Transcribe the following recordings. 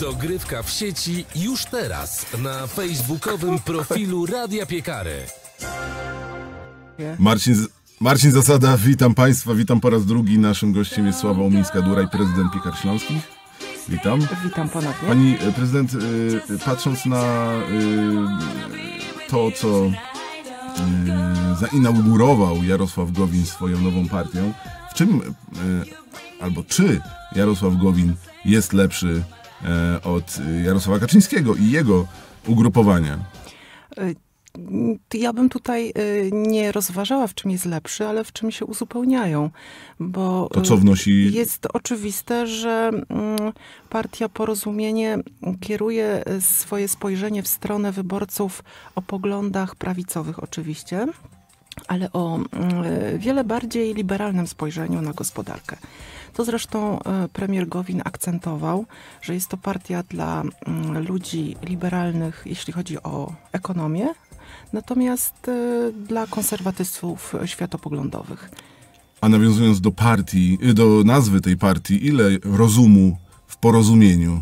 Dogrywka w sieci już teraz na facebookowym profilu Radia Piekary. Marcin, Marcin Zasada, witam Państwa, witam po raz drugi. Naszym gościem jest Sława Umińska-Duraj, prezydent Piekar Śląskich. Witam. Witam ponownie. Pani e, prezydent, e, patrząc na e, to, co zainaugurował Jarosław Gowin swoją nową partią, w czym albo czy Jarosław Gowin jest lepszy E, od Jarosława Kaczyńskiego i jego ugrupowania. E, ja bym tutaj e, nie rozważała, w czym jest lepszy, ale w czym się uzupełniają. Bo to co wnosi? Jest oczywiste, że mm, partia Porozumienie kieruje swoje spojrzenie w stronę wyborców o poglądach prawicowych, oczywiście, ale o mm, wiele bardziej liberalnym spojrzeniu na gospodarkę. To zresztą e, premier Gowin akcentował, że jest to partia dla mm, ludzi liberalnych, jeśli chodzi o ekonomię, natomiast e, dla konserwatystów światopoglądowych. A nawiązując do partii, y, do nazwy tej partii, ile rozumu w porozumieniu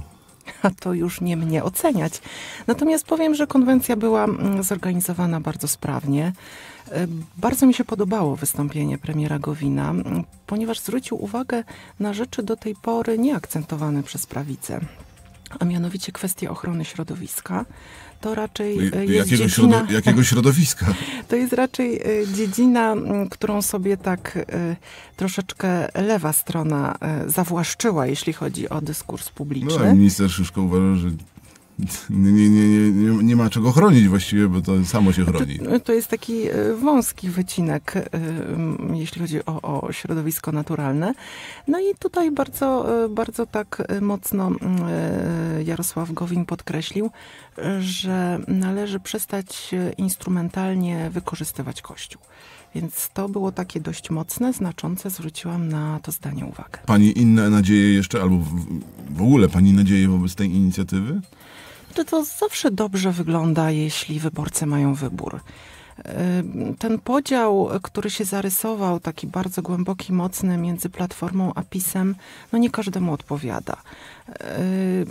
a to już nie mnie oceniać. Natomiast powiem, że konwencja była mm, zorganizowana bardzo sprawnie. E, bardzo mi się podobało wystąpienie premiera Gowina, mm, ponieważ zwrócił uwagę na rzeczy do tej pory nieakcentowane przez prawicę a mianowicie kwestie ochrony środowiska. To raczej no e, jest jakiego, dziedzina, środo, jakiego środowiska? To jest raczej e, dziedzina, którą sobie tak e, troszeczkę lewa strona zawłaszczyła, jeśli chodzi o dyskurs no, publiczny. No, minister Szyszko uważa, że nie, nie, nie, nie, ma czego chronić właściwie, bo to samo się chroni. To, to jest taki e, wąski wycinek, e, jeśli chodzi o, o, środowisko naturalne. No i tutaj bardzo, e, bardzo tak mocno Jarosław Gowin podkreślił, że należy przestać instrumentalnie wykorzystywać Kościół. Więc to było takie dość mocne, znaczące, zwróciłam na to zdanie uwagę. Pani inne nadzieje jeszcze, albo w ogóle Pani nadzieje wobec tej inicjatywy? to zawsze dobrze wygląda, jeśli wyborcy mają wybór. Ten podział, który się zarysował, taki bardzo głęboki, mocny między Platformą a PiSem, no nie każdemu odpowiada.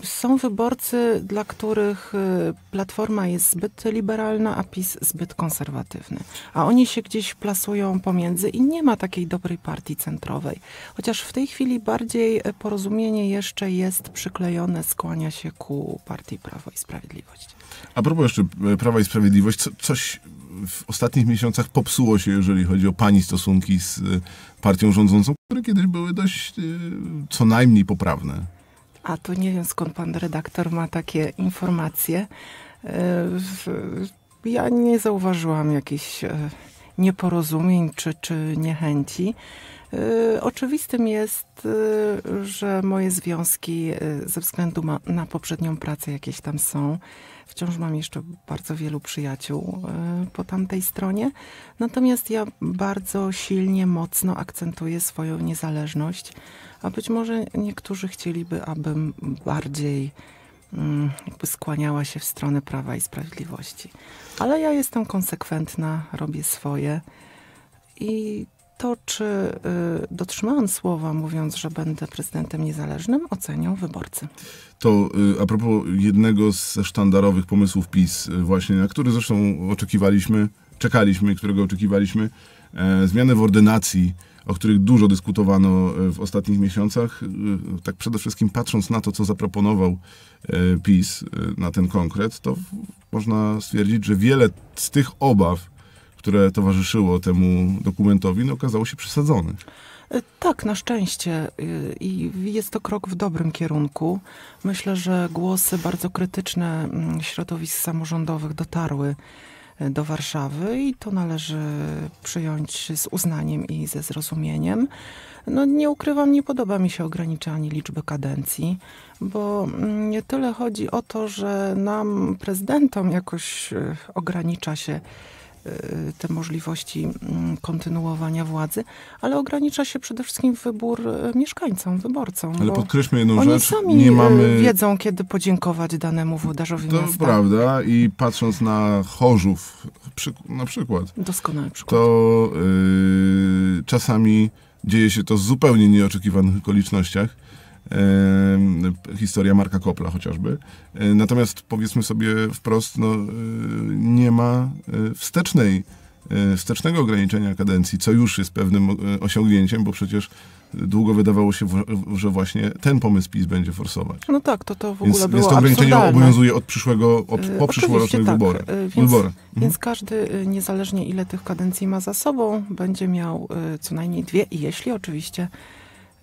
Są wyborcy, dla których y, Platforma jest zbyt liberalna, a PiS zbyt konserwatywny. A oni się gdzieś plasują pomiędzy i nie ma takiej dobrej partii centrowej. Chociaż w tej chwili bardziej e, porozumienie jeszcze jest przyklejone, skłania się ku partii Prawo i Sprawiedliwość. A propos jeszcze e, Prawa i Sprawiedliwość, co, coś w ostatnich miesiącach popsuło się, jeżeli chodzi o pani stosunki z y, partią rządzącą, które kiedyś były dość y, co najmniej poprawne. A to nie wiem skąd pan redaktor ma takie informacje. Y, ja nie zauważyłam jakichś nieporozumień czy, czy niechęci. Y, oczywistym jest, y, że moje związki y, ze względu na poprzednią pracę jakieś tam są. Wciąż mam jeszcze bardzo wielu przyjaciół po tamtej stronie. Natomiast ja bardzo silnie, mocno akcentuję swoją niezależność, a być może niektórzy chcieliby, abym bardziej mm, jakby skłaniała się w stronę prawa i sprawiedliwości. Ale ja jestem konsekwentna, robię swoje i to, czy y, dotrzymałem słowa, mówiąc, że będę prezydentem niezależnym, ocenią wyborcy. To y, a propos jednego ze sztandarowych pomysłów PiS, y, właśnie na który zresztą oczekiwaliśmy, czekaliśmy, którego oczekiwaliśmy, e, zmiany w ordynacji o których dużo dyskutowano e, w ostatnich miesiącach. Tak przede wszystkim patrząc na to, co zaproponował e, PiS na ten konkret, to można stwierdzić, że wiele z tych obaw, które towarzyszyło temu dokumentowi, no, okazało się przesadzone. E, tak, na szczęście. E, I jest to krok w dobrym kierunku. Myślę, że głosy bardzo krytyczne mm, środowisk samorządowych dotarły e, do Warszawy i to należy przyjąć z uznaniem i ze zrozumieniem. No, nie ukrywam, nie podoba mi się ograniczanie liczby kadencji, bo mm, nie tyle chodzi o to, że nam, prezydentom, jakoś ogranicza się Y, te możliwości mm, kontynuowania władzy, ale ogranicza się przede wszystkim wybór y, mieszkańcom, wyborcom. Ale podkreślmy jedną oni rzecz. Sami nie y, mamy... wiedzą, kiedy podziękować danemu włodarzowi to miasta. To prawda i patrząc na Chorzów na przykład. Doskonały przykład. To yy, czasami dzieje się to w zupełnie nieoczekiwanych okolicznościach historia Marka Kopla chociażby. E, natomiast powiedzmy sobie wprost, no, e, nie ma e, wstecznej, wstecznego ograniczenia kadencji, co już jest pewnym osiągnięciem, bo przecież długo wydawało się, że właśnie ten pomysł PiS będzie forsować. No tak, to to w ogóle więc, było Więc to ograniczenie absurdalne. obowiązuje od przyszłego, od, po przyszłorocznych tak. wyborach. Więc, wybory. Mhm. więc każdy, niezależnie ile tych kadencji ma za sobą, będzie miał co najmniej dwie, i jeśli oczywiście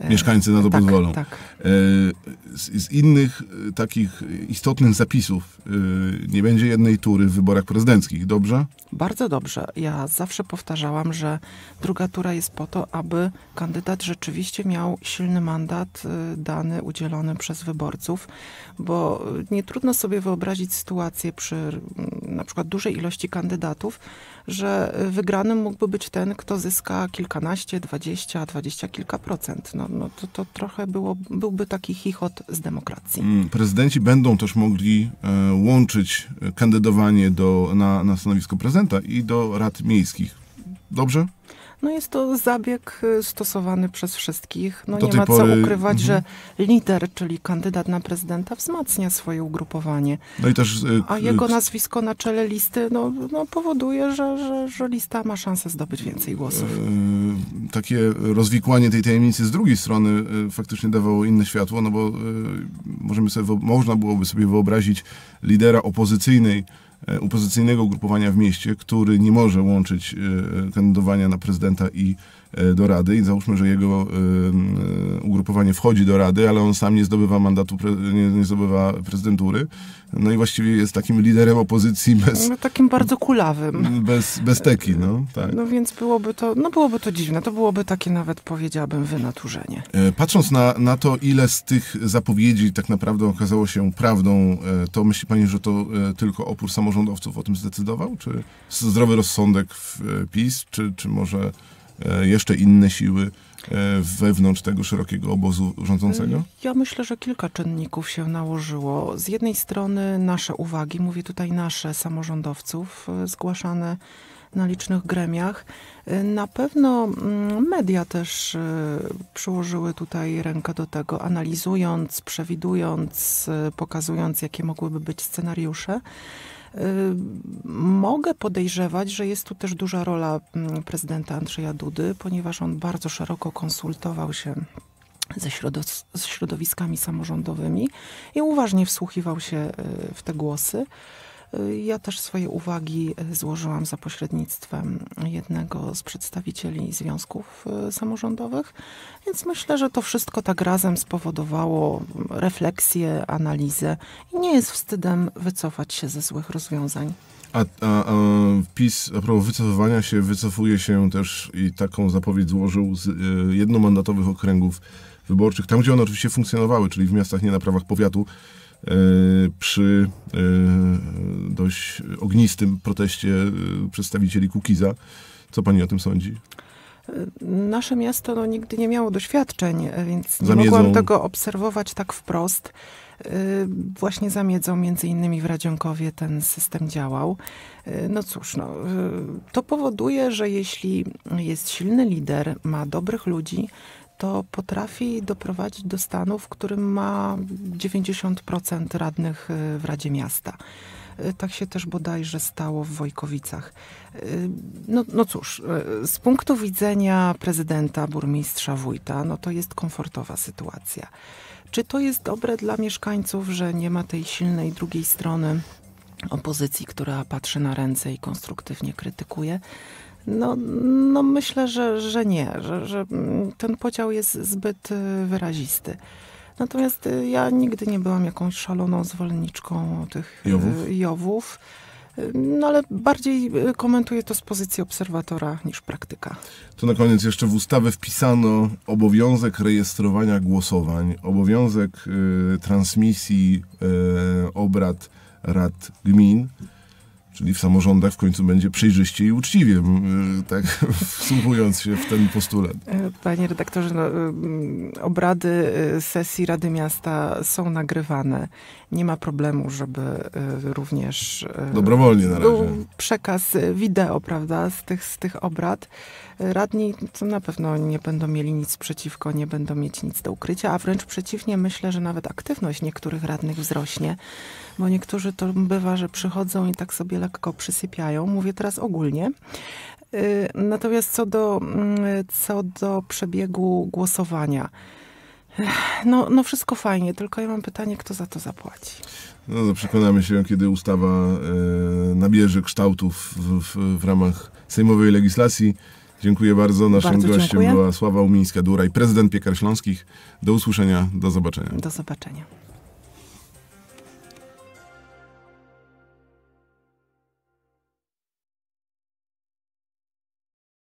E, mieszkańcy na to tak, pozwolą. Tak. E, z, z, innych e, takich istotnych zapisów nie będzie jednej tury w wyborach prezydenckich, dobrze? Bardzo dobrze. Ja zawsze powtarzałam, że druga tura jest po to, aby kandydat rzeczywiście miał silny mandat dany, udzielony przez wyborców, bo nie trudno sobie wyobrazić sytuację przy na przykład dużej ilości kandydatów, że wygranym mógłby być ten, kto zyska kilkanaście, dwadzieścia, dwadzieścia kilka procent. No, no to, to trochę było, byłby taki chichot z demokracji. Mm, prezydenci będą też mogli e, łączyć kandydowanie do, na, na stanowisko prezydenta i do rad miejskich. Dobrze? No jest to zabieg y, stosowany przez wszystkich. No Do nie ma pory... co ukrywać, że mhm. lider, czyli kandydat na prezydenta wzmacnia swoje ugrupowanie. No i też... Y, A y, jego nazwisko na czele listy no, no powoduje, że, że, że lista ma szansę zdobyć więcej głosów. Takie rozwikłanie tej tajemnicy z drugiej strony faktycznie dawało inne światło, no bo możemy sobie, można byłoby sobie wyobrazić lidera opozycyjnej E, opozycyjnego ugrupowania w mieście, który nie może łączyć e, e, kandydowania na prezydenta i E, do Rady i załóżmy, że jego e, e, ugrupowanie wchodzi do Rady, ale on sam nie zdobywa mandatu, nie, zdobywa prezydentury. No i właściwie jest takim liderem opozycji bez... No, takim bardzo kulawym. Bez, bez teki, no. Tak. No więc byłoby to, no byłoby to dziwne. To byłoby takie nawet, powiedziałabym, wynaturzenie. Patrząc na, na to, ile z tych zapowiedzi tak naprawdę okazało się prawdą, to myśli pani, że to tylko opór samorządowców o tym zdecydował? Czy zdrowy rozsądek w PiS, czy, czy może E, jeszcze inne siły e, wewnątrz tego szerokiego obozu rządzącego? E, ja myślę, że kilka czynników się nałożyło. Z jednej strony nasze uwagi, mówię tutaj nasze samorządowców, zgłaszane na licznych gremiach. Na pewno mm, media też przyłożyły tutaj rękę do tego, analizując, przewidując, pokazując, jakie mogłyby być scenariusze. Mogę podejrzewać, że jest tu też duża rola mm, prezydenta Andrzeja Dudy, ponieważ on bardzo szeroko konsultował się ze środowiskami samorządowymi i uważnie wsłuchiwał się y, w te głosy. Ja też swoje uwagi e, złożyłam za pośrednictwem jednego z przedstawicieli związków e, samorządowych, więc myślę, że to wszystko tak razem spowodowało refleksję, analizę i nie jest wstydem wycofać się ze złych rozwiązań. A, a, a PiS, a propos wycofywania się, wycofuje się też i taką zapowiedź złożył z y, jednomandatowych okręgów wyborczych, tam gdzie one oczywiście funkcjonowały, czyli w miastach nie na prawach powiatu, E, przy e, dość ognistym proteście e, przedstawicieli Kukiza. Co pani o tym sądzi? Nasze miasto no, nigdy nie miało doświadczeń, więc nie Zamiedzą... mogłam tego obserwować tak wprost. Właśnie za miedzą, między innymi w Radzionkowie ten system działał. No cóż, no, to powoduje, że jeśli jest silny lider, ma dobrych ludzi, to potrafi doprowadzić do stanu, w którym ma 90% radnych y, w Radzie Miasta. Y, tak się też bodajże stało w Wojkowicach. Y, no, no cóż, z punktu widzenia prezydenta, burmistrza, wójta, no to jest komfortowa sytuacja. Czy to jest dobre dla mieszkańców, że nie ma tej silnej drugiej strony opozycji, która patrzy na ręce i konstruktywnie krytykuje? No, no myślę, że, że nie, że, że ten podział jest zbyt y, wyrazisty. Natomiast y, ja nigdy nie byłam jakąś szaloną zwolenniczką tych y, Jowów. Jowów. No ale bardziej komentuję to z pozycji obserwatora niż praktyka. To na koniec jeszcze w ustawę wpisano obowiązek rejestrowania głosowań, obowiązek y, transmisji y, obrad rad gmin. Czyli w samorządach w końcu będzie przejrzyście i uczciwie, y, tak wsłuchując się w ten postulat. E, panie redaktorze, no, y, obrady y, sesji Rady Miasta są nagrywane. Nie ma problemu, żeby również... Dobrowolnie na razie. przekaz wideo, prawda, z tych, z tych obrad radni na pewno nie będą mieli nic przeciwko, nie będą mieć nic do ukrycia, a wręcz przeciwnie, myślę, że nawet aktywność niektórych radnych wzrośnie, bo niektórzy to bywa, że przychodzą i tak sobie lekko przysypiają. Mówię teraz ogólnie. Y, natomiast co do, mm, co do przebiegu głosowania. No, no wszystko fajnie, tylko ja mam pytanie, kto za to zapłaci? No, no przekonamy się, kiedy ustawa e, nabierze kształtów w, w, w ramach sejmowej legislacji. Dziękuję bardzo. Naszym bardzo gościem dziękuję. była Sława Umińska-Duraj, prezydent Piekar Śląskich. Do usłyszenia, do zobaczenia. Do zobaczenia.